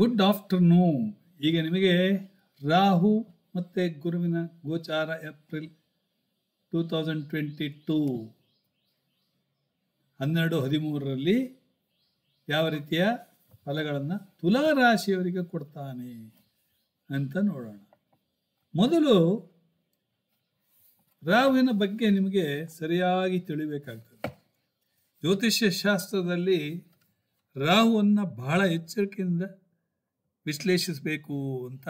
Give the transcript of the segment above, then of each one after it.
good afternoon ಈಗ ನಿಮಗೆ ರಾಹು ಮತ್ತು ಗುರುವಿನ ಗೋಚಾರ April two thousand twenty two ಹನ್ನೆರಡು ಹದಿಮೂರರಲ್ಲಿ ಯಾವ ರೀತಿಯ ಫಲಗಳನ್ನು ತುಲಾರಾಶಿಯವರಿಗೆ ಕೊಡ್ತಾನೆ ಅಂತ ನೋಡೋಣ ಮೊದಲು ರಾಹುವಿನ ಬಗ್ಗೆ ನಿಮಗೆ ಸರಿಯಾಗಿ ತಿಳಿಬೇಕಾಗ್ತದೆ ಜ್ಯೋತಿಷ್ಯ ಶಾಸ್ತ್ರದಲ್ಲಿ ರಾಹುವನ್ನು ಬಹಳ ಎಚ್ಚರಿಕೆಯಿಂದ ವಿಶ್ಲೇಷಿಸಬೇಕು ಅಂತ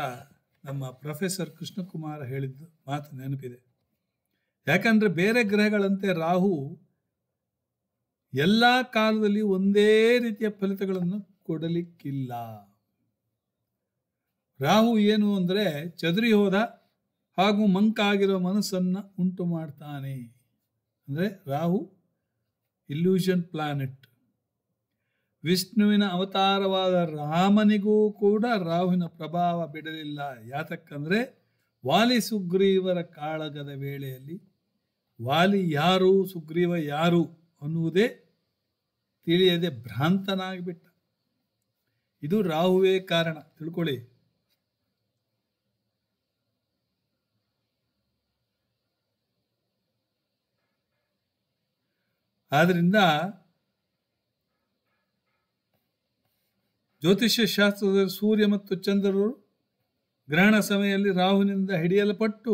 ನಮ್ಮ ಪ್ರೊಫೆಸರ್ ಕೃಷ್ಣಕುಮಾರ್ ಹೇಳಿದ ಮಾತು ನೆನಪಿದೆ ಯಾಕಂದರೆ ಬೇರೆ ಗ್ರಹಗಳಂತೆ ರಾಹು ಎಲ್ಲ ಕಾಲದಲ್ಲಿ ಒಂದೇ ರೀತಿಯ ಫಲಿತಗಳನ್ನು ಕೊಡಲಿಕ್ಕಿಲ್ಲ ರಾಹು ಏನು ಅಂದರೆ ಚದುರಿ ಹೋದ ಹಾಗೂ ಮಂಕಾಗಿರೋ ಮನಸ್ಸನ್ನು ಉಂಟು ಮಾಡ್ತಾನೆ ಅಂದರೆ ರಾಹು ಇಲ್ಯೂಷನ್ ಪ್ಲಾನೆಟ್ ವಿಷ್ಣುವಿನ ಅವತಾರವಾದ ರಾಮನಿಗೂ ಕೂಡ ರಾಹುವಿನ ಪ್ರಭಾವ ಬಿಡಲಿಲ್ಲ ಯಾತಕ್ಕಂದರೆ ವಾಲಿ ಸುಗ್ರೀವರ ಕಾಳಗದ ವೇಳೆಯಲ್ಲಿ ವಾಲಿ ಯಾರು ಸುಗ್ರೀವ ಯಾರು ಅನ್ನುವುದೇ ತಿಳಿಯದೆ ಭ್ರಾಂತನಾಗಿಬಿಟ್ಟ ಇದು ರಾಹುವೇ ಕಾರಣ ತಿಳ್ಕೊಳ್ಳಿ ಆದ್ದರಿಂದ ಜ್ಯೋತಿಷ್ಯ ಶಾಸ್ತ್ರದಲ್ಲಿ ಸೂರ್ಯ ಮತ್ತು ಚಂದ್ರರು ಗ್ರಹಣ ಸಮಯದಲ್ಲಿ ರಾಹುವಿನಿಂದ ಹಿಡಿಯಲ್ಪಟ್ಟು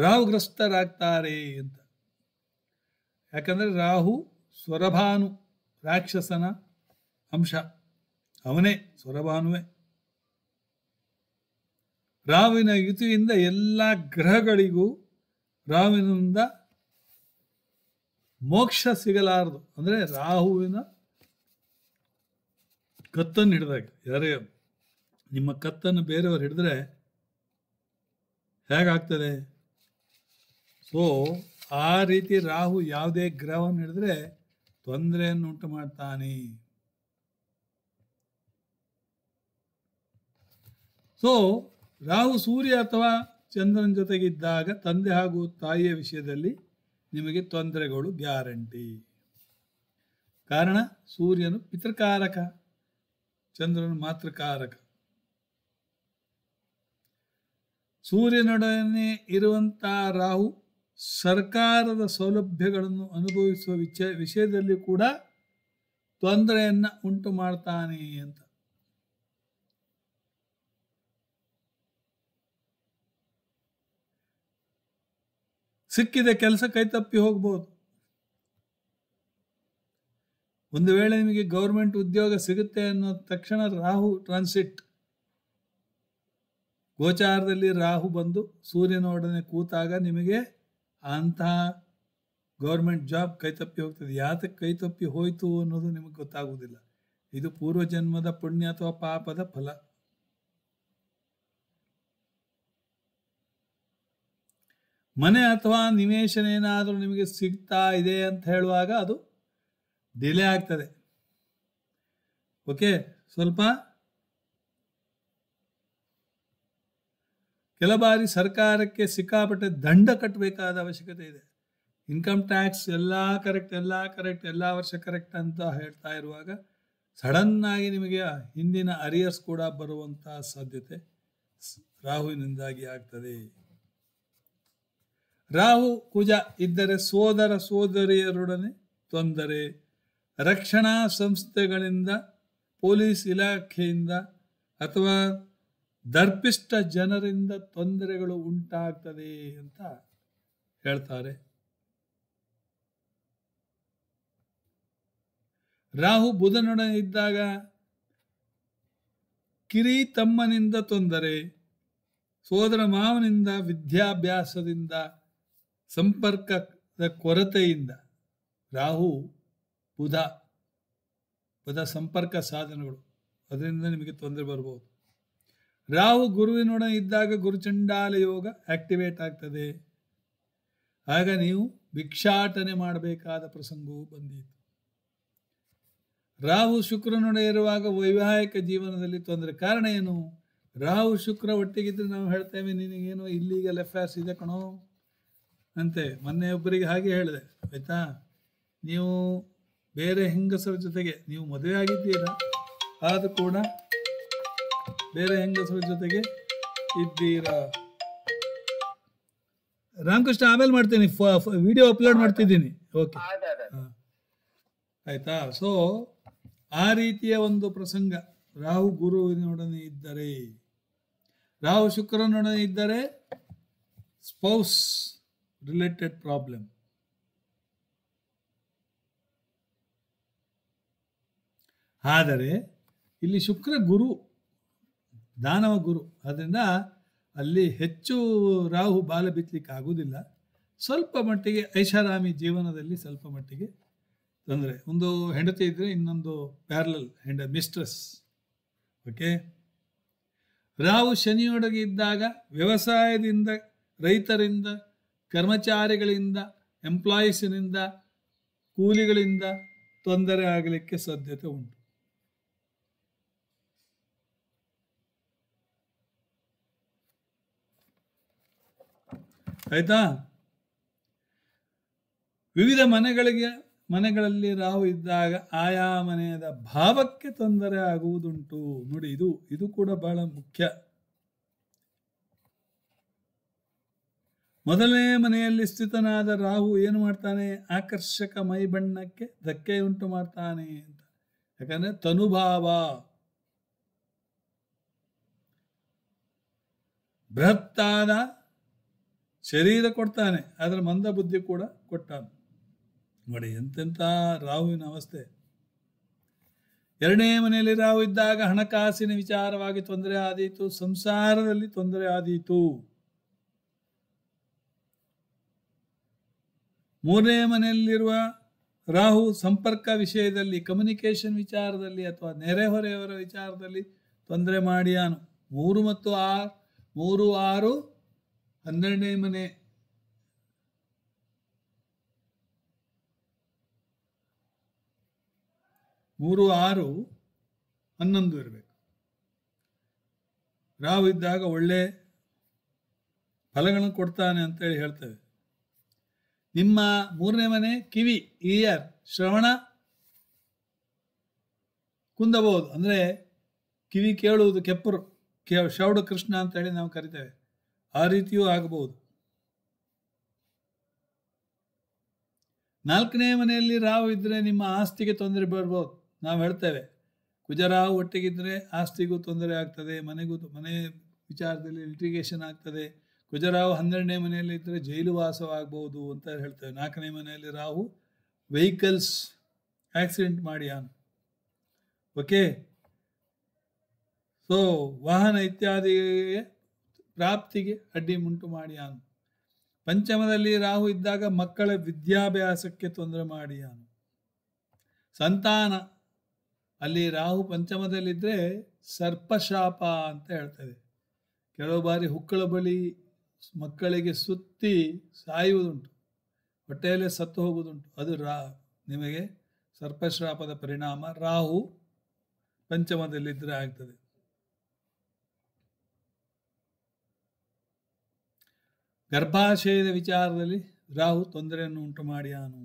ರಾಹುಗ್ರಸ್ತರಾಗ್ತಾರೆ ಅಂತ ಯಾಕಂದರೆ ರಾಹು ಸ್ವರಭಾನು ರಾಕ್ಷಸನ ಅಂಶ ಅವನೇ ಸ್ವರಭಾನುವೆ ರಾವಿನ ಯುತಿಯಿಂದ ಎಲ್ಲ ಗ್ರಹಗಳಿಗೂ ರಾವಿನಿಂದ ಮೋಕ್ಷ ಸಿಗಲಾರದು ಅಂದರೆ ರಾಹುವಿನ ಕತ್ತನ್ನು ಹಿಡಿದಾಗ ಯಾರೇ ನಿಮ್ಮ ಕತ್ತನ್ನು ಬೇರೆಯವರು ಹಿಡಿದ್ರೆ ಹೇಗಾಗ್ತದೆ ಸೊ ಆ ರೀತಿ ರಾಹು ಯಾವುದೇ ಗ್ರಹವನ್ನು ಹಿಡಿದ್ರೆ ತೊಂದರೆಯನ್ನು ಉಂಟು ಮಾಡ್ತಾನೆ ಸೊ ರಾಹು ಸೂರ್ಯ ಅಥವಾ ಚಂದ್ರನ ಜೊತೆಗಿದ್ದಾಗ ತಂದೆ ಹಾಗೂ ತಾಯಿಯ ವಿಷಯದಲ್ಲಿ ನಿಮಗೆ ತೊಂದರೆಗಳು ಗ್ಯಾರಂಟಿ ಕಾರಣ ಸೂರ್ಯನು ಪಿತೃಕಾರಕ ಚಂದ್ರನು ಮಾತ್ರ ಕಾರಕ ಸೂರ್ಯನೊಡನೆ ಇರುವಂತಹ ರಾಹು ಸರ್ಕಾರದ ಸೌಲಭ್ಯಗಳನ್ನು ಅನುಭವಿಸುವ ವಿಚ ವಿಷಯದಲ್ಲಿ ಕೂಡ ತೊಂದರೆಯನ್ನ ಉಂಟು ಮಾಡ್ತಾನೆ ಅಂತ ಸಿಕ್ಕಿದೆ ಕೆಲಸ ಕೈ ತಪ್ಪಿ ಹೋಗ್ಬೋದು ಒಂದು ವೇಳೆ ನಿಮಗೆ ಗೌರ್ಮೆಂಟ್ ಉದ್ಯೋಗ ಸಿಗುತ್ತೆ ಅನ್ನೋ ತಕ್ಷಣ ರಾಹು ಟ್ರಾನ್ಸಿಟ್ ಗೋಚಾರದಲ್ಲಿ ರಾಹು ಬಂದು ಸೂರ್ಯನೊಡನೆ ಕೂತಾಗ ನಿಮಗೆ ಅಂತಹ ಗೌರ್ಮೆಂಟ್ ಜಾಬ್ ಕೈತಪ್ಪಿ ಹೋಗ್ತದೆ ಯಾತಕ್ಕೆ ಕೈತಪ್ಪಿ ಹೋಯಿತು ಅನ್ನೋದು ನಿಮಗೆ ಗೊತ್ತಾಗುವುದಿಲ್ಲ ಇದು ಪೂರ್ವ ಜನ್ಮದ ಪುಣ್ಯ ಅಥವಾ ಪಾಪದ ಫಲ ಮನೆ ಅಥವಾ ನಿವೇಶನ ಏನಾದರೂ ನಿಮಗೆ ಸಿಗ್ತಾ ಇದೆ ಅಂತ ಹೇಳುವಾಗ ಅದು ಡಿಲೇ ಆಗ್ತದೆ ಓಕೆ ಸ್ವಲ್ಪ ಕೆಲ ಬಾರಿ ಸರ್ಕಾರಕ್ಕೆ ಸಿಕ್ಕಾಪಟ್ಟೆ ದಂಡ ಕಟ್ಟಬೇಕಾದ ಅವಶ್ಯಕತೆ ಇದೆ ಇನ್ಕಮ್ ಟ್ಯಾಕ್ಸ್ ಎಲ್ಲ ಕರೆಕ್ಟ್ ಎಲ್ಲ ಕರೆಕ್ಟ್ ಎಲ್ಲ ವರ್ಷ ಕರೆಕ್ಟ್ ಅಂತ ಹೇಳ್ತಾ ಇರುವಾಗ ಸಡನ್ನಾಗಿ ನಿಮಗೆ ಹಿಂದಿನ ಅರಿಯರ್ಸ್ ಕೂಡ ಬರುವಂತಹ ಸಾಧ್ಯತೆ ರಾಹುವಿನಿಂದಾಗಿ ಆಗ್ತದೆ ರಾಹು ಕುಜ ಇದ್ದರೆ ಸೋದರ ಸೋದರಿಯರೊಡನೆ ತೊಂದರೆ ರಕ್ಷಣಾ ಸಂಸ್ಥೆಗಳಿಂದ ಪೊಲೀಸ್ ಇಲಾಖೆಯಿಂದ ಅಥವಾ ದರ್ಪಿಷ್ಟ ಜನರಿಂದ ತೊಂದರೆಗಳು ಉಂಟಾಗ್ತದೆ ಅಂತ ಹೇಳ್ತಾರೆ ರಾಹು ಬುಧನೊಡನೆ ಇದ್ದಾಗ ಕಿರಿ ತಮ್ಮನಿಂದ ತೊಂದರೆ ಸೋದರ ಮಾವನಿಂದ ವಿದ್ಯಾಭ್ಯಾಸದಿಂದ ಸಂಪರ್ಕದ ಕೊರತೆಯಿಂದ ರಾಹು ಬುಧ ಬುಧ ಸಂಪರ್ಕ ಸಾಧನಗಳು ಅದರಿಂದ ನಿಮಗೆ ತೊಂದರೆ ಬರ್ಬೋದು ರಾಹು ಗುರುವಿನೊಡನೆ ಇದ್ದಾಗ ಗುರುಚಂಡಾಲ ಯೋಗ ಆಕ್ಟಿವೇಟ್ ಆಗ್ತದೆ ಆಗ ನೀವು ಭಿಕ್ಷಾಟನೆ ಮಾಡಬೇಕಾದ ಪ್ರಸಂಗವು ಬಂದಿತ್ತು ರಾಹು ಶುಕ್ರನೊಡೆ ಇರುವಾಗ ವೈವಾಹಿಕ ಜೀವನದಲ್ಲಿ ತೊಂದರೆ ಕಾರಣ ಏನು ರಾಹು ಶುಕ್ರ ಒಟ್ಟಿಗಿದ್ರೆ ನಾವು ಹೇಳ್ತೇವೆ ನಿನಗೇನು ಇಲ್ಲಿಗಲ್ ಆರ್ಸ್ ಇದೆ ಕಣೋ ಅಂತೆ ಮೊನ್ನೆ ಒಬ್ಬರಿಗೆ ಹಾಗೆ ಹೇಳಿದೆ ಆಯ್ತಾ ನೀವು ಬೇರೆ ಹೆಂಗಸರ ಜೊತೆಗೆ ನೀವು ಮದುವೆ ಆಗಿದ್ದೀರಾ ಆದರೂ ಕೂಡ ಬೇರೆ ಹೆಂಗಸರ ಜೊತೆಗೆ ಇದ್ದೀರಾ ರಾಮಕೃಷ್ಣ ಆಮೇಲೆ ಮಾಡ್ತೀನಿ ವಿಡಿಯೋ ಅಪ್ಲೋಡ್ ಮಾಡ್ತಿದ್ದೀನಿ ಓಕೆ ಆಯ್ತಾ ಸೊ ಆ ರೀತಿಯ ಒಂದು ಪ್ರಸಂಗ ರಾಹು ಗುರುವಿನೊಡನೆ ಇದ್ದರೆ ರಾಹು ಶುಕ್ರನೊಡನೆ ಇದ್ದರೆ ಸ್ಪೌಸ್ ರಿಲೇಟೆಡ್ ಪ್ರಾಬ್ಲಮ್ ಆದರೆ ಇಲ್ಲಿ ಶುಕ್ರ ಗುರು ದಾನವ ಗುರು ಅದರಿಂದ ಅಲ್ಲಿ ಹೆಚ್ಚು ರಾಹು ಬಾಲ ಬಿತ್ತಲಿಕ್ಕೆ ಆಗುವುದಿಲ್ಲ ಸ್ವಲ್ಪ ಮಟ್ಟಿಗೆ ಐಷಾರಾಮಿ ಜೀವನದಲ್ಲಿ ಸ್ವಲ್ಪ ಮಟ್ಟಿಗೆ ತೊಂದರೆ ಒಂದು ಹೆಂಡತಿ ಇದ್ದರೆ ಇನ್ನೊಂದು ಪ್ಯಾರಲಲ್ ಹೆಂಡ ಮಿಸ್ಟ್ರೆಸ್ ಓಕೆ ರಾಹು ಶನಿಯೊಡಗೆ ಇದ್ದಾಗ ವ್ಯವಸಾಯದಿಂದ ರೈತರಿಂದ ಕರ್ಮಚಾರಿಗಳಿಂದ ಎಂಪ್ಲಾಯೀಸಿನಿಂದ ಕೂಲಿಗಳಿಂದ ತೊಂದರೆ ಆಗಲಿಕ್ಕೆ ಸಾಧ್ಯತೆ ಉಂಟು ಆಯ್ತಾ ವಿವಿಧ ಮನೆಗಳಿಗೆ ಮನೆಗಳಲ್ಲಿ ರಾಹು ಇದ್ದಾಗ ಆಯಾ ಮನೆಯದ ಭಾವಕ್ಕೆ ತೊಂದರೆ ಆಗುವುದುಂಟು ನೋಡಿ ಇದು ಇದು ಕೂಡ ಬಹಳ ಮುಖ್ಯ ಮೊದಲನೇ ಮನೆಯಲ್ಲಿ ಸ್ಥಿತನಾದ ರಾಹು ಏನು ಮಾಡ್ತಾನೆ ಆಕರ್ಷಕ ಮೈ ಬಣ್ಣಕ್ಕೆ ಧಕ್ಕೆ ಉಂಟು ಮಾಡ್ತಾನೆ ಅಂತ ಯಾಕಂದ್ರೆ ತನುಭಾವ ಬೃಹತ್ತಾದ ಶರೀರ ಕೊಡ್ತಾನೆ ಅದರ ಮಂದ ಬುದ್ಧಿ ಕೂಡ ಕೊಟ್ಟಾನೆ ನೋಡಿ ಎಂತೆಂಥ ರಾಹುವಿನ ಅವಸ್ಥೆ ಎರಡನೇ ಮನೆಯಲ್ಲಿ ರಾಹು ಇದ್ದಾಗ ಹಣಕಾಸಿನ ವಿಚಾರವಾಗಿ ತೊಂದರೆ ಆದೀತು ಸಂಸಾರದಲ್ಲಿ ತೊಂದರೆ ಆದೀತು ಮೂರನೇ ಮನೆಯಲ್ಲಿರುವ ರಾಹು ಸಂಪರ್ಕ ವಿಷಯದಲ್ಲಿ ಕಮ್ಯುನಿಕೇಶನ್ ವಿಚಾರದಲ್ಲಿ ಅಥವಾ ನೆರೆಹೊರೆಯವರ ವಿಚಾರದಲ್ಲಿ ತೊಂದರೆ ಮಾಡಿಯಾನು ಮೂರು ಮತ್ತು ಆರು ಮೂರು ಆರು ಹನ್ನೆರಡನೇ ಮನೆ ಮೂರು ಆರು ಹನ್ನೊಂದು ಇರಬೇಕು ರಾಹು ಇದ್ದಾಗ ಒಳ್ಳೆ ಫಲಗಳನ್ನು ಕೊಡ್ತಾನೆ ಅಂತೇಳಿ ಹೇಳ್ತೇವೆ ನಿಮ್ಮ ಮೂರನೇ ಮನೆ ಕಿವಿ ಇಯರ್ ಶ್ರವಣ ಕುಂದಬಹುದು ಅಂದರೆ ಕಿವಿ ಕೇಳುವುದು ಕೆಪ್ಪರು ಕೇ ಶೌಡ ಕೃಷ್ಣ ಅಂತೇಳಿ ನಾವು ಕರಿತೇವೆ ಆ ರೀತಿಯೂ ಆಗಬಹುದು ನಾಲ್ಕನೇ ಮನೆಯಲ್ಲಿ ರಾವು ಇದ್ದರೆ ನಿಮ್ಮ ಆಸ್ತಿಗೆ ತೊಂದರೆ ಬರ್ಬೋದು ನಾವು ಹೇಳ್ತೇವೆ ಕುಜರಾವು ಒಟ್ಟಿಗಿದ್ರೆ ಆಸ್ತಿಗೂ ತೊಂದರೆ ಆಗ್ತದೆ ಮನೆಗೂ ಮನೆ ವಿಚಾರದಲ್ಲಿ ಲಿಟಿಗೇಷನ್ ಆಗ್ತದೆ ಕುಜರಾವು ಹನ್ನೆರಡನೇ ಮನೆಯಲ್ಲಿ ಇದ್ದರೆ ಜೈಲು ವಾಸವಾಗಬಹುದು ಅಂತ ಹೇಳ್ತೇವೆ ನಾಲ್ಕನೇ ಮನೆಯಲ್ಲಿ ರಾವು ವೆಹಿಕಲ್ಸ್ ಆಕ್ಸಿಡೆಂಟ್ ಮಾಡಿ ಓಕೆ ಸೊ ವಾಹನ ಇತ್ಯಾದಿಗೆ ಪ್ರಾಪ್ತಿಗೆ ಅಡ್ಡಿ ಉಂಟು ಮಾಡಿಯಾನು ಪಂಚಮದಲ್ಲಿ ರಾಹು ಇದ್ದಾಗ ಮಕ್ಕಳ ವಿದ್ಯಾಭ್ಯಾಸಕ್ಕೆ ತೊಂದರೆ ಮಾಡಿಯಾನು ಸಂತಾನ ಅಲ್ಲಿ ರಾಹು ಪಂಚಮದಲ್ಲಿದ್ದರೆ ಸರ್ಪಶಾಪ ಅಂತ ಹೇಳ್ತದೆ ಕೆಲವು ಬಾರಿ ಹುಕ್ಕಳ ಬಳಿ ಮಕ್ಕಳಿಗೆ ಸುತ್ತಿ ಸಾಯುವುದುಂಟು ಹೊಟ್ಟೆಯಲ್ಲೇ ಸತ್ತು ಹೋಗುವುದುಂಟು ಅದು ರಾ ನಿಮಗೆ ಸರ್ಪಶಾಪದ ಪರಿಣಾಮ ರಾಹು ಪಂಚಮದಲ್ಲಿದ್ದರೆ ಆಗ್ತದೆ ಗರ್ಭಾಶಯದ ವಿಚಾರದಲ್ಲಿ ರಾಹು ತೊಂದರೆಯನ್ನು ಉಂಟು ಮಾಡಿಯಾನು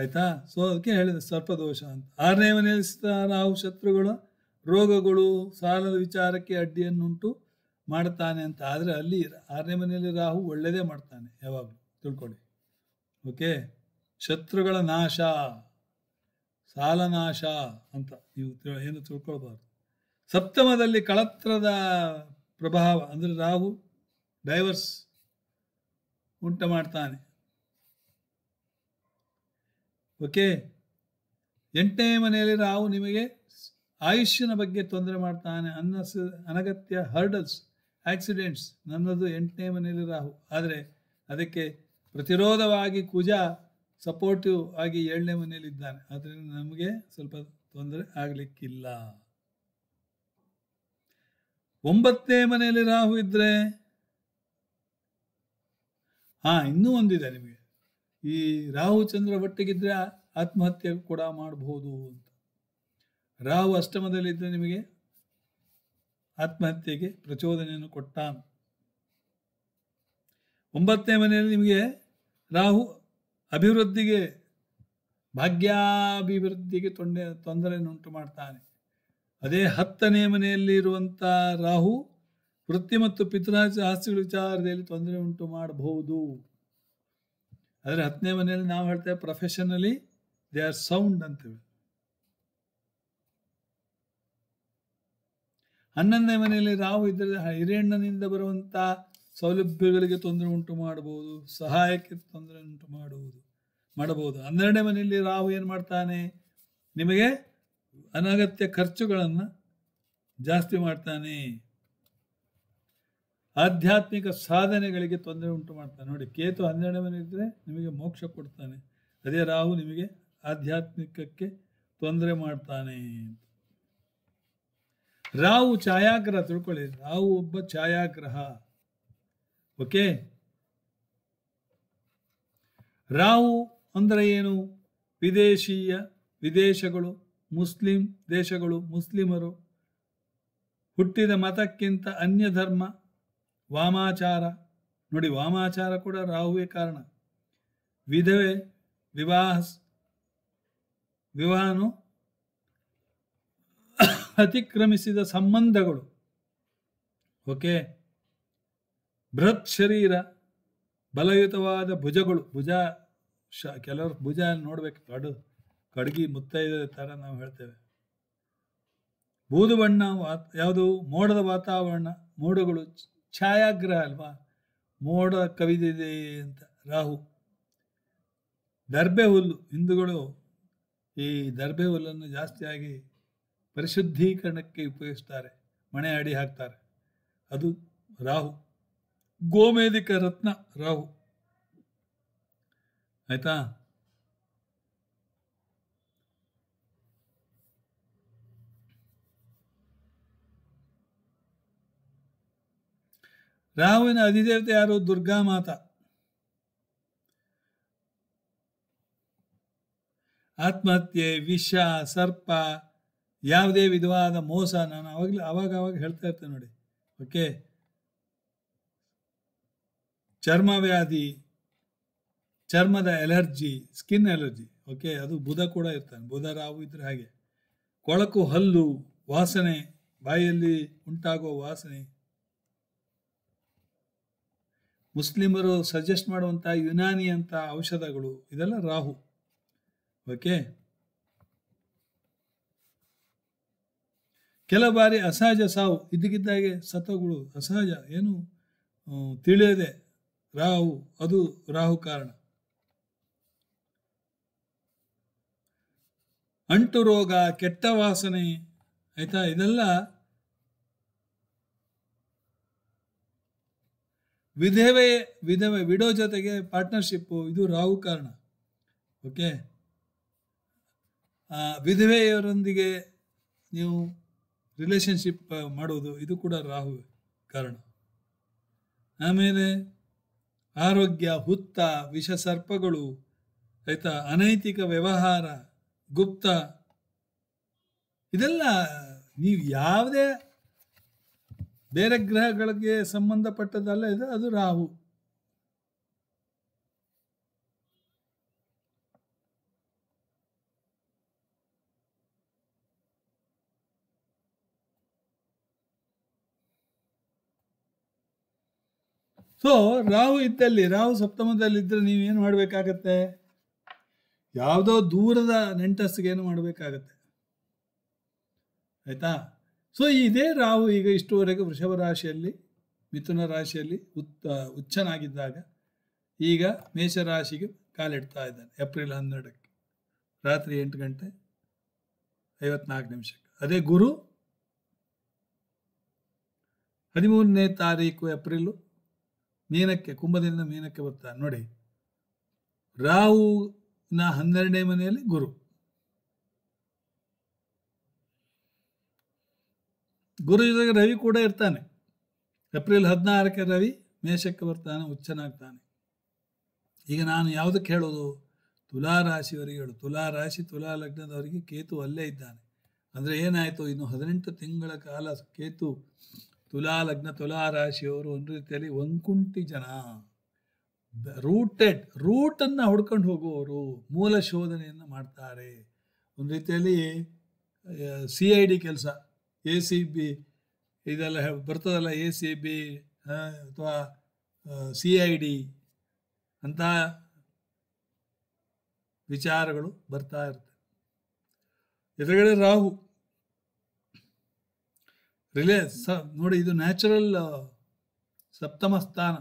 ಆಯಿತಾ ಸೊ ಅದಕ್ಕೆ ಹೇಳಿದೆ ಸರ್ಪದೋಷ ಅಂತ ಆರನೇ ಮನೆಯಲ್ಲಿ ರಾಹು ಶತ್ರುಗಳು ರೋಗಗಳು ಸಾಲದ ವಿಚಾರಕ್ಕೆ ಅಡ್ಡಿಯನ್ನುಂಟು ಮಾಡ್ತಾನೆ ಅಂತ ಆದರೆ ಅಲ್ಲಿ ಆರನೇ ಮನೆಯಲ್ಲಿ ರಾಹು ಒಳ್ಳೆಯದೇ ಮಾಡ್ತಾನೆ ಯಾವಾಗಲೂ ತಿಳ್ಕೊಳ್ಳಿ ಓಕೆ ಶತ್ರುಗಳ ನಾಶ ಸಾಲ ನಾಶ ಅಂತ ನೀವು ಏನು ತಿಳ್ಕೊಳ್ಬಾರ್ದು ಸಪ್ತಮದಲ್ಲಿ ಕಳತ್ರದ ಪ್ರಭಾವ ಅಂದರೆ ರಾಹು ಡೈವರ್ಸ್ ಉಂಟು ಮಾಡ್ತಾನೆ ಓಕೆ ಎಂಟನೇ ಮನೆಯಲ್ಲಿ ರಾಹು ನಿಮಗೆ ಆಯುಷ್ಯನ ಬಗ್ಗೆ ತೊಂದರೆ ಮಾಡ್ತಾನೆ ಅನ್ನಸ ಅನಗತ್ಯ ಹರ್ಡಲ್ಸ್ ಆಕ್ಸಿಡೆಂಟ್ಸ್ ನನ್ನದು ಎಂಟನೇ ಮನೆಯಲ್ಲಿ ರಾಹು ಆದರೆ ಅದಕ್ಕೆ ಪ್ರತಿರೋಧವಾಗಿ ಕುಜ ಸಪೋರ್ಟಿವ್ ಆಗಿ ಏಳನೇ ಮನೆಯಲ್ಲಿ ಇದ್ದಾನೆ ಆದ್ದರಿಂದ ನಮಗೆ ಸ್ವಲ್ಪ ತೊಂದರೆ ಆಗಲಿಕ್ಕಿಲ್ಲ ಒಂಬತ್ತನೇ ಮನೆಯಲ್ಲಿ ರಾಹು ಇದ್ದರೆ ಹಾಂ ಇನ್ನೂ ಒಂದಿದೆ ನಿಮಗೆ ಈ ರಾಹು ಚಂದ್ರ ಒಟ್ಟಿಗಿದ್ರೆ ಆತ್ಮಹತ್ಯೆ ಕೂಡ ಮಾಡಬಹುದು ಅಂತ ರಾಹು ಅಷ್ಟಮದಲ್ಲಿ ಇದ್ರೆ ನಿಮಗೆ ಆತ್ಮಹತ್ಯೆಗೆ ಪ್ರಚೋದನೆಯನ್ನು ಕೊಟ್ಟ ಒಂಬತ್ತನೇ ಮನೆಯಲ್ಲಿ ನಿಮಗೆ ರಾಹು ಅಭಿವೃದ್ಧಿಗೆ ಭಾಗ್ಯಾಭಿವೃದ್ಧಿಗೆ ತೊಂದರೆ ತೊಂದರೆಯನ್ನುಂಟು ಮಾಡ್ತಾನೆ ಅದೇ ಹತ್ತನೇ ಮನೆಯಲ್ಲಿ ಇರುವಂಥ ರಾಹು ವೃತ್ತಿ ಮತ್ತು ಪಿತೃರಾಜ ಆಸ್ತಿಗಳ ವಿಚಾರದಲ್ಲಿ ತೊಂದರೆ ಉಂಟು ಮಾಡಬಹುದು ಆದರೆ ಹತ್ತನೇ ಮನೆಯಲ್ಲಿ ನಾವು ಹೇಳ್ತೇವೆ ಪ್ರೊಫೆಷನಲಿ ದೇ ಆರ್ ಸೌಂಡ್ ಅಂತೇವೆ ಹನ್ನೊಂದನೇ ಮನೆಯಲ್ಲಿ ರಾವು ಇದ್ದರೆ ಹಿರೇಣ್ಣನಿಂದ ಬರುವಂತಹ ಸೌಲಭ್ಯಗಳಿಗೆ ತೊಂದರೆ ಉಂಟು ಮಾಡಬಹುದು ಸಹಾಯಕ್ಕೆ ತೊಂದರೆ ಉಂಟು ಮಾಡುವುದು ಮಾಡಬಹುದು ಹನ್ನೆರಡನೇ ಮನೆಯಲ್ಲಿ ರಾವು ಏನು ಮಾಡ್ತಾನೆ ನಿಮಗೆ ಅನಗತ್ಯ ಖರ್ಚುಗಳನ್ನು ಜಾಸ್ತಿ ಮಾಡ್ತಾನೆ ಆಧ್ಯಾತ್ಮಿಕ ಸಾಧನೆಗಳಿಗೆ ತೊಂದರೆ ಉಂಟು ಮಾಡ್ತಾನೆ ನೋಡಿ ಕೇತು ಹನ್ನೆರಡನೇ ಮನೆ ಇದ್ದರೆ ನಿಮಗೆ ಮೋಕ್ಷ ಕೊಡ್ತಾನೆ ಅದೇ ರಾಹು ನಿಮಗೆ ಆಧ್ಯಾತ್ಮಿಕಕ್ಕೆ ತೊಂದರೆ ಮಾಡ್ತಾನೆ ರಾಹು ಛಾಯಾಗ್ರಹ ತಿಳ್ಕೊಳ್ಳಿ ರಾಹು ಒಬ್ಬ ಛಾಯಾಗ್ರಹ ಓಕೆ ರಾಹು ಅಂದರೆ ಏನು ವಿದೇಶೀಯ ವಿದೇಶಗಳು ಮುಸ್ಲಿಂ ದೇಶಗಳು ಮುಸ್ಲಿಮರು ಹುಟ್ಟಿದ ಮತಕ್ಕಿಂತ ಅನ್ಯ ಧರ್ಮ ವಾಮಾಚಾರ ನೋಡಿ ವಾಮಾಚಾರ ಕೂಡ ರಾಹುವೇ ಕಾರಣ ವಿಧವೆ ವಿವಾಹ ವಿವಾಹನು ಅತಿಕ್ರಮಿಸಿದ ಸಂಬಂಧಗಳು ಓಕೆ ಬೃಹತ್ ಶರೀರ ಬಲಯುತವಾದ ಭುಜಗಳು ಭುಜ ಶ ಕೆಲವರು ಭುಜ ನೋಡ್ಬೇಕು ಕಡು ಕಡಗಿ ಮುತ್ತೈದ ಥರ ನಾವು ಹೇಳ್ತೇವೆ ಬೂದು ಬಣ್ಣ ಯಾವುದು ಮೋಡದ ವಾತಾವರಣ ಮೋಡಗಳು ಛಾಯಾಗ್ರಹ ಅಲ್ವಾ ಮೋಡ ಕವಿದಿದೆ ಅಂತ ರಾಹು ದರ್ಬೆ ಹುಲ್ಲು ಹಿಂದೂಗಳು ಈ ದರ್ಬೆ ಹುಲ್ಲನ್ನು ಜಾಸ್ತಿಯಾಗಿ ಪರಿಶುದ್ಧೀಕರಣಕ್ಕೆ ಉಪಯೋಗಿಸ್ತಾರೆ ಮಣೆ ಅಡಿ ಹಾಕ್ತಾರೆ ಅದು ರಾಹು ಗೋಮೇದಿಕ ರತ್ನ ರಾಹು ಆಯಿತಾ ರಾಹುವಿನ ಅಧಿದೇವತೆ ಯಾರು ದುರ್ಗಾ ಮಾತ ಆತ್ಮಹತ್ಯೆ ವಿಷ ಸರ್ಪ ಯಾವುದೇ ವಿಧವಾದ ಮೋಸ ನಾನು ಅವಾಗಲೇ ಅವಾಗ ಅವಾಗ ಹೇಳ್ತಾ ಇರ್ತೇನೆ ನೋಡಿ ಓಕೆ ಚರ್ಮ ವ್ಯಾಧಿ ಚರ್ಮದ ಎಲರ್ಜಿ ಸ್ಕಿನ್ ಎಲರ್ಜಿ ಓಕೆ ಅದು ಬುಧ ಕೂಡ ಇರ್ತಾನೆ ಬುಧ ರಾವು ಇದ್ರೆ ಹಾಗೆ ಕೊಳಕು ಹಲ್ಲು ವಾಸನೆ ಬಾಯಲ್ಲಿ ಉಂಟಾಗುವ ವಾಸನೆ ಮುಸ್ಲಿಮರು ಸಜೆಸ್ಟ್ ಮಾಡುವಂಥ ಯುನಾನಿ ಅಂತ ಔಷಧಗಳು ಇದೆಲ್ಲ ರಾಹು ಓಕೆ ಕೆಲ ಬಾರಿ ಅಸಹಜ ಸಾವು ಇದ್ದಕ್ಕಿದ್ದಾಗೆ ಸತ್ವಗಳು ಅಸಹಜ ಏನು ತಿಳಿಯದೆ ರಾಹು ಅದು ರಾಹು ಕಾರಣ ಅಂಟು ರೋಗ ಕೆಟ್ಟ ವಾಸನೆ ಆಯ್ತಾ ಇದೆಲ್ಲ ವಿಧವೆ ವಿಧವೆ ವಿಡೋ ಜೊತೆಗೆ ಪಾರ್ಟ್ನರ್ಶಿಪ್ಪು ಇದು ರಾಹು ಕಾರಣ ಓಕೆ ವಿಧವೆಯವರೊಂದಿಗೆ ನೀವು ರಿಲೇಶನ್ಶಿಪ್ ಮಾಡೋದು ಇದು ಕೂಡ ರಾಹು ಕಾರಣ ಆಮೇಲೆ ಆರೋಗ್ಯ ಹುತ್ತ ವಿಷ ಸರ್ಪಗಳು ಆಯಿತಾ ಅನೈತಿಕ ವ್ಯವಹಾರ ಗುಪ್ತ ಇದೆಲ್ಲ ನೀವು ಯಾವುದೇ ಬೇರೆ ಗ್ರಹಗಳಿಗೆ ಸಂಬಂಧಪಟ್ಟದಲ್ಲ ಇದೆ ಅದು ರಾಹು ಸೊ ರಾಹು ಇದ್ದಲ್ಲಿ ರಾಹು ಇದ್ರೆ ನೀವೇನು ಮಾಡಬೇಕಾಗತ್ತೆ ಯಾವುದೋ ದೂರದ ನೆಂಟಸ್ಗೆ ಏನು ಮಾಡಬೇಕಾಗತ್ತೆ ಆಯಿತಾ ಸೊ ಇದೇ ರಾಹು ಈಗ ಇಷ್ಟುವರೆಗೂ ವೃಷಭ ರಾಶಿಯಲ್ಲಿ ಮಿಥುನ ರಾಶಿಯಲ್ಲಿ ಉತ್ ಉಚ್ಚನಾಗಿದ್ದಾಗ ಈಗ ಮೇಷರಾಶಿಗೆ ಕಾಲಿಡ್ತಾ ಇದ್ದಾನೆ ಏಪ್ರಿಲ್ ಹನ್ನೆರಡಕ್ಕೆ ರಾತ್ರಿ ಎಂಟು ಗಂಟೆ ಐವತ್ನಾಲ್ಕು ನಿಮಿಷಕ್ಕೆ ಅದೇ ಗುರು ಹದಿಮೂರನೇ ತಾರೀಕು ಏಪ್ರಿಲು ಮೀನಕ್ಕೆ ಕುಂಭದಿಂದ ಮೀನಕ್ಕೆ ಬರ್ತಾನೆ ನೋಡಿ ರಾಹುನ ಹನ್ನೆರಡನೇ ಮನೆಯಲ್ಲಿ ಗುರು ಗುರು ಜೊತೆಗೆ ರವಿ ಕೂಡ ಇರ್ತಾನೆ ಏಪ್ರಿಲ್ ಹದಿನಾರಕ್ಕೆ ರವಿ ಮೇಷಕ್ಕೆ ಬರ್ತಾನೆ ಹುಚ್ಚನಾಗ್ತಾನೆ ಈಗ ನಾನು ಯಾವುದಕ್ಕೆ ಹೇಳೋದು ತುಲಾ ರಾಶಿಯವರಿಗೆ ಹೇಳು ತುಲಾ ರಾಶಿ ತುಲಾ ಲಗ್ನದವರಿಗೆ ಕೇತು ಅಲ್ಲೇ ಇದ್ದಾನೆ ಅಂದರೆ ಏನಾಯಿತು ಇನ್ನು ಹದಿನೆಂಟು ತಿಂಗಳ ಕಾಲ ಕೇತು ತುಲಾ ಲಗ್ನ ತುಲಾ ರಾಶಿಯವರು ಒಂದು ರೀತಿಯಲ್ಲಿ ಒಂಕುಂಟಿ ಜನ ರೂಟೆಡ್ ರೂಟನ್ನು ಹುಡ್ಕೊಂಡು ಹೋಗುವವರು ಮೂಲ ಶೋಧನೆಯನ್ನು ಮಾಡ್ತಾರೆ ಒಂದು ರೀತಿಯಲ್ಲಿ ಸಿ ಐ ಡಿ ಕೆಲಸ ಎ ಸಿ ಬಿ ಇದೆಲ್ಲ ಬರ್ತದಲ್ಲ ಎ ಸಿ ಬಿ ಅಥವಾ ಸಿ ಐ ಡಿ ಅಂತಹ ವಿಚಾರಗಳು ಬರ್ತಾ ಇರ್ತವೆ ಎದುರುಗಡೆ ರಾಹು ರಿಲೇ ಸ ನೋಡಿ ಇದು ನ್ಯಾಚುರಲ್ ಸಪ್ತಮ ಸ್ಥಾನ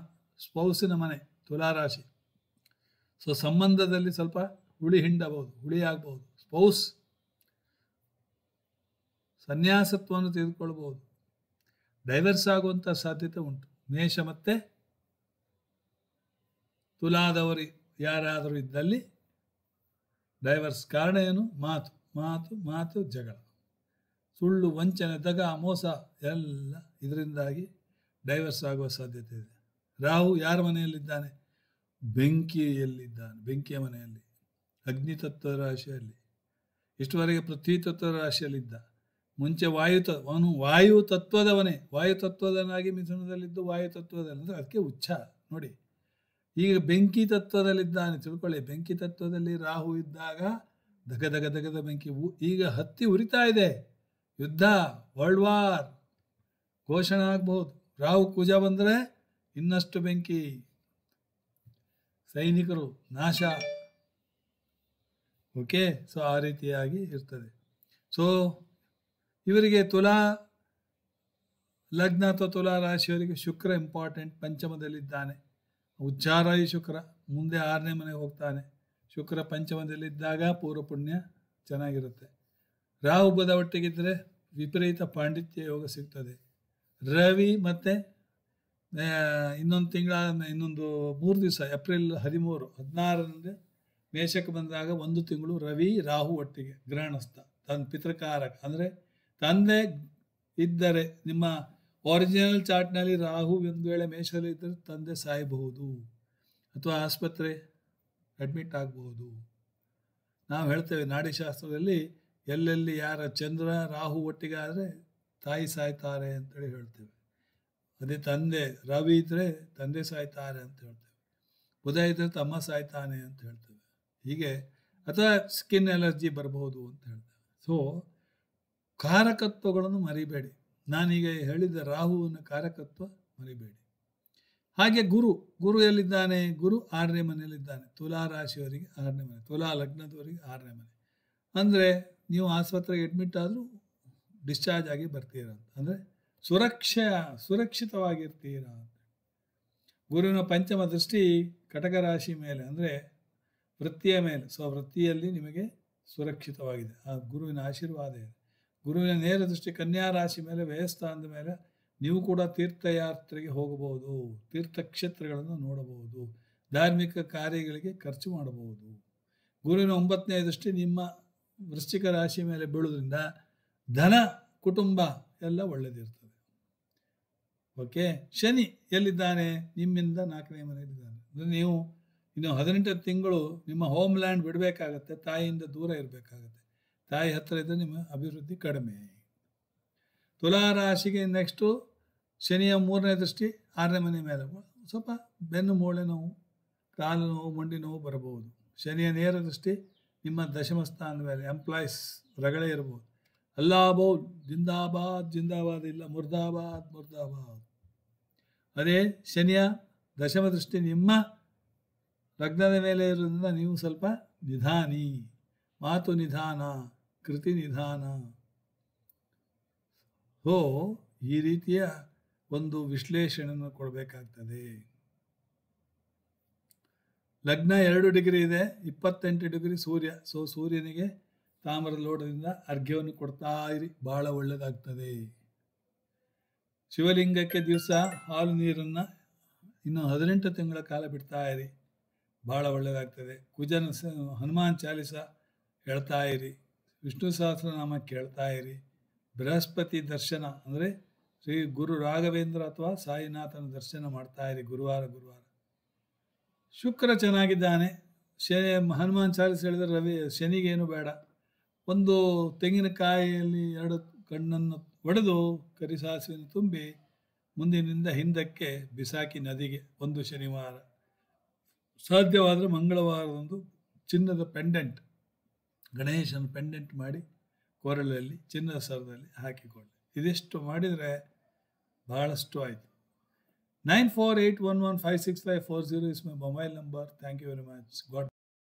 ಸ್ಪೌಸಿನ ಮನೆ ತುಲಾರಾಶಿ ಸೊ ಸಂಬಂಧದಲ್ಲಿ ಸ್ವಲ್ಪ ಹುಳಿ ಹಿಂಡಬಹುದು ಹುಳಿ ಆಗ್ಬಹುದು ಸ್ಪೌಸ್ ಸನ್ಯಾಸತ್ವವನ್ನು ತೆಗೆದುಕೊಳ್ಳಬಹುದು ಡೈವರ್ಸ್ ಆಗುವಂಥ ಸಾಧ್ಯತೆ ಉಂಟು ಮೇಷ ಮತ್ತೆ ತುಲಾದವರು ಯಾರಾದರೂ ಇದ್ದಲ್ಲಿ ಡೈವರ್ಸ್ ಕಾರಣ ಏನು ಮಾತು ಮಾತು ಮಾತು ಜಗಳ ಸುಳ್ಳು ವಂಚನೆ ದಗ ಮೋಸ ಎಲ್ಲ ಇದರಿಂದಾಗಿ ಡೈವರ್ಸ್ ಆಗುವ ಸಾಧ್ಯತೆ ಇದೆ ರಾಹು ಯಾರ ಮನೆಯಲ್ಲಿದ್ದಾನೆ ಬೆಂಕಿಯಲ್ಲಿದ್ದಾನೆ ಬೆಂಕಿಯ ಮನೆಯಲ್ಲಿ ಅಗ್ನಿತತ್ವ ರಾಶಿಯಲ್ಲಿ ಇಷ್ಟುವರೆಗೆ ಪೃಥ್ವಿ ತತ್ವ ರಾಶಿಯಲ್ಲಿದ್ದ ಮುಂಚೆ ವಾಯು ತ ಅವನು ವಾಯು ತತ್ವದವನೇ ವಾಯು ತತ್ವದನಾಗಿ ಮಿಥುನದಲ್ಲಿದ್ದು ವಾಯು ತತ್ವದಲ್ಲಿ ಅದಕ್ಕೆ ಉಚ್ಚ ನೋಡಿ ಈಗ ಬೆಂಕಿ ತತ್ವದಲ್ಲಿದ್ದಾನೆ ತಿಳ್ಕೊಳ್ಳಿ ಬೆಂಕಿ ತತ್ವದಲ್ಲಿ ರಾಹು ಇದ್ದಾಗ ಧಗ ಧಗ ಧಗದ ಬೆಂಕಿ ಈಗ ಹತ್ತಿ ಉರಿತಾ ಇದೆ ಯುದ್ಧ ವರ್ಲ್ಡ್ ವಾರ್ ಘೋಷಣೆ ಆಗ್ಬಹುದು ರಾಹು ಕುಜ ಬಂದರೆ ಇನ್ನಷ್ಟು ಬೆಂಕಿ ಸೈನಿಕರು ನಾಶ ಓಕೆ ಸೊ ಆ ರೀತಿಯಾಗಿ ಇರ್ತದೆ ಸೊ ಇವರಿಗೆ ತುಲಾ ಲಗ್ನ ಅಥವಾ ತುಲಾ ರಾಶಿಯವರಿಗೆ ಶುಕ್ರ ಇಂಪಾರ್ಟೆಂಟ್ ಪಂಚಮದಲ್ಲಿದ್ದಾನೆ ಉಚ್ಚಾರಾಯಿ ಶುಕ್ರ ಮುಂದೆ ಆರನೇ ಮನೆಗೆ ಹೋಗ್ತಾನೆ ಶುಕ್ರ ಪಂಚಮದಲ್ಲಿದ್ದಾಗ ಪೂರ್ವ ಪುಣ್ಯ ಚೆನ್ನಾಗಿರುತ್ತೆ ರಾಹು ಬದ ಒಟ್ಟಿಗಿದ್ದರೆ ವಿಪರೀತ ಪಾಂಡಿತ್ಯ ಯೋಗ ಸಿಗ್ತದೆ ರವಿ ಮತ್ತು ಇನ್ನೊಂದು ತಿಂಗಳ ಇನ್ನೊಂದು ಮೂರು ದಿವಸ ಏಪ್ರಿಲ್ ಹದಿಮೂರು ಹದಿನಾರರಿಂದ ಮೇಷಕ್ಕೆ ಬಂದಾಗ ಒಂದು ತಿಂಗಳು ರವಿ ರಾಹು ಒಟ್ಟಿಗೆ ಗ್ರಹಣಸ್ಥ ತನ್ನ ಪಿತೃಕಾರಕ ಅಂದರೆ ತಂದೆ ಇದ್ದರೆ ನಿಮ್ಮ ಒರಿಜಿನಲ್ ಚಾರ್ಟ್ನಲ್ಲಿ ರಾಹು ಒಂದು ವೇಳೆ ಮೇಷದಲ್ಲಿ ಇದ್ದರೆ ತಂದೆ ಸಾಯಬಹುದು ಅಥವಾ ಆಸ್ಪತ್ರೆ ಅಡ್ಮಿಟ್ ಆಗಬಹುದು ನಾವು ಹೇಳ್ತೇವೆ ನಾಡಿಶಾಸ್ತ್ರದಲ್ಲಿ ಎಲ್ಲೆಲ್ಲಿ ಯಾರ ಚಂದ್ರ ರಾಹು ಒಟ್ಟಿಗೆ ಆದರೆ ತಾಯಿ ಸಾಯ್ತಾರೆ ಅಂತೇಳಿ ಹೇಳ್ತೇವೆ ಅದೇ ತಂದೆ ರವಿ ಇದ್ದರೆ ತಂದೆ ಸಾಯ್ತಾರೆ ಅಂತ ಹೇಳ್ತೇವೆ ಉದಯ ಇದ್ದರೆ ತಮ್ಮ ಸಾಯ್ತಾನೆ ಅಂತ ಹೇಳ್ತೇವೆ ಹೀಗೆ ಅಥವಾ ಸ್ಕಿನ್ ಅಲರ್ಜಿ ಬರಬಹುದು ಅಂತ ಹೇಳ್ತೇವೆ ಸೊ ಕಾರಕತ್ವಗಳನ್ನು ಮರಿಬೇಡಿ ನಾನೀಗ ಹೇಳಿದ ರಾಹುವಿನ ಕಾರಕತ್ವ ಮರಿಬೇಡಿ ಹಾಗೆ ಗುರು ಗುರು ಎಲ್ಲಿದ್ದಾನೆ ಗುರು ಆರನೇ ಮನೆಯಲ್ಲಿದ್ದಾನೆ ತುಲಾ ರಾಶಿಯವರಿಗೆ ಆರನೇ ಮನೆ ತುಲಾ ಲಗ್ನದವರಿಗೆ ಆರನೇ ಮನೆ ಅಂದರೆ ನೀವು ಆಸ್ಪತ್ರೆಗೆ ಅಡ್ಮಿಟ್ ಆದರೂ ಡಿಸ್ಚಾರ್ಜ್ ಆಗಿ ಬರ್ತೀರ ಅಂದರೆ ಸುರಕ್ಷ ಸುರಕ್ಷಿತವಾಗಿರ್ತೀರ ಅಂತ ಗುರುವಿನ ಪಂಚಮ ದೃಷ್ಟಿ ಕಟಕ ರಾಶಿ ಮೇಲೆ ಅಂದರೆ ವೃತ್ತಿಯ ಮೇಲೆ ಸೊ ವೃತ್ತಿಯಲ್ಲಿ ನಿಮಗೆ ಸುರಕ್ಷಿತವಾಗಿದೆ ಆ ಗುರುವಿನ ಆಶೀರ್ವಾದ ಇದೆ ಗುರುವಿನ ನೇರ ದೃಷ್ಟಿ ಕನ್ಯಾ ರಾಶಿ ಮೇಲೆ ಅಂದ ಮೇಲೆ ನೀವು ಕೂಡ ತೀರ್ಥಯಾತ್ರೆಗೆ ಹೋಗಬಹುದು ತೀರ್ಥಕ್ಷೇತ್ರಗಳನ್ನು ನೋಡಬಹುದು ಧಾರ್ಮಿಕ ಕಾರ್ಯಗಳಿಗೆ ಖರ್ಚು ಮಾಡಬಹುದು ಗುರುವಿನ ಒಂಬತ್ತನೇ ದೃಷ್ಟಿ ನಿಮ್ಮ ವೃಶ್ಚಿಕ ರಾಶಿ ಮೇಲೆ ಬೀಳೋದ್ರಿಂದ ಧನ ಕುಟುಂಬ ಎಲ್ಲ ಒಳ್ಳೆದಿರ್ತದೆ ಓಕೆ ಶನಿ ಎಲ್ಲಿದ್ದಾನೆ ನಿಮ್ಮಿಂದ ನಾಲ್ಕನೇ ಮನೆಯಲ್ಲಿದ್ದಾನೆ ಅಂದರೆ ನೀವು ಇನ್ನು ಹದಿನೆಂಟು ತಿಂಗಳು ನಿಮ್ಮ ಹೋಮ್ಲ್ಯಾಂಡ್ ಲ್ಯಾಂಡ್ ಬಿಡಬೇಕಾಗತ್ತೆ ತಾಯಿಯಿಂದ ದೂರ ಇರಬೇಕಾಗತ್ತೆ ತಾಯಿ ಹತ್ತಿರ ಇದ್ದರೆ ನಿಮ್ಮ ಅಭಿವೃದ್ಧಿ ಕಡಿಮೆ ತುಲಾರಾಶಿಗೆ ರಾಶಿಗೆ ನೆಕ್ಸ್ಟು ಶನಿಯ ಮೂರನೇ ದೃಷ್ಟಿ ಆರನೇ ಮನೆ ಮೇಲೆ ಸ್ವಲ್ಪ ಬೆನ್ನು ಮೂಳೆ ನೋವು ಕಾಲು ನೋವು ಮಂಡಿ ನೋವು ಬರಬಹುದು ಶನಿಯ ನೇರ ದೃಷ್ಟಿ ನಿಮ್ಮ ದಶಮ ಸ್ಥಾನದ ಮೇಲೆ ಎಂಪ್ಲಾಯೀಸ್ ರಗಳೇ ಇರ್ಬೋದು ಅಲ್ಲಾಬೌದ್ ಜಿಂದಾಬಾದ್ ಜಿಂದಾಬಾದ್ ಇಲ್ಲ ಮುರ್ದಾಬಾದ್ ಮುರ್ದಾಬಾದ್ ಅದೇ ಶನಿಯ ದಶಮ ದೃಷ್ಟಿ ನಿಮ್ಮ ಲಗ್ನದ ಮೇಲೆ ಇರೋದ್ರಿಂದ ನೀವು ಸ್ವಲ್ಪ ನಿಧಾನಿ ಮಾತು ನಿಧಾನ ಕೃತಿ ನಿಧಾನ ಹೋ ಈ ರೀತಿಯ ಒಂದು ವಿಶ್ಲೇಷಣೆಯನ್ನು ಕೊಡಬೇಕಾಗ್ತದೆ ಲಗ್ನ ಎರಡು ಡಿಗ್ರಿ ಇದೆ ಇಪ್ಪತ್ತೆಂಟು ಡಿಗ್ರಿ ಸೂರ್ಯ ಸೊ ಸೂರ್ಯನಿಗೆ ತಾಮ್ರದ ಲೋಟದಿಂದ ಅರ್ಘ್ಯವನ್ನು ಕೊಡ್ತಾ ಇರಿ ಬಹಳ ಒಳ್ಳೆಯದಾಗ್ತದೆ ಶಿವಲಿಂಗಕ್ಕೆ ದಿವಸ ಹಾಲು ನೀರನ್ನು ಇನ್ನು ಹದಿನೆಂಟು ತಿಂಗಳ ಕಾಲ ಬಿಡ್ತಾ ಇರಿ ಬಹಳ ಒಳ್ಳೆಯದಾಗ್ತದೆ ಕುಜನ ಹನುಮಾನ್ ಚಾಲಿಸ ಹೇಳ್ತಾ ಇರಿ ವಿಷ್ಣು ಸಹಸ್ರನಾಮ ಕೇಳ್ತಾ ಇರಿ ಬೃಹಸ್ಪತಿ ದರ್ಶನ ಅಂದರೆ ಶ್ರೀ ಗುರು ರಾಘವೇಂದ್ರ ಅಥವಾ ಸಾಯಿನಾಥನ ದರ್ಶನ ಮಾಡ್ತಾ ಇರಿ ಗುರುವಾರ ಗುರುವಾರ ಶುಕ್ರ ಚೆನ್ನಾಗಿದ್ದಾನೆ ಶನಿ ಹನುಮಾನ್ ಚಾಲೀಸ್ ಹೇಳಿದ್ರೆ ರವಿ ಶನಿಗೇನು ಬೇಡ ಒಂದು ತೆಂಗಿನಕಾಯಿಯಲ್ಲಿ ಎರಡು ಕಣ್ಣನ್ನು ಒಡೆದು ಕರಿಸಾಸಿನ ತುಂಬಿ ಮುಂದಿನಿಂದ ಹಿಂದಕ್ಕೆ ಬಿಸಾಕಿ ನದಿಗೆ ಒಂದು ಶನಿವಾರ ಸಾಧ್ಯವಾದರೆ ಮಂಗಳವಾರದಂದು ಚಿನ್ನದ ಪೆಂಡೆಂಟ್ ಗಣೇಶನ ಪೆಂಡೆಂಟ್ ಮಾಡಿ ಕೊರಳಲ್ಲಿ ಚಿನ್ನದ ಸರದಲ್ಲಿ ಹಾಕಿಕೊಳ್ಳಿ ಇದಿಷ್ಟು ಮಾಡಿದರೆ ಬಹಳಷ್ಟು ಆಯಿತು nine four eight one one five six five four zero is my mobile number thank you very much god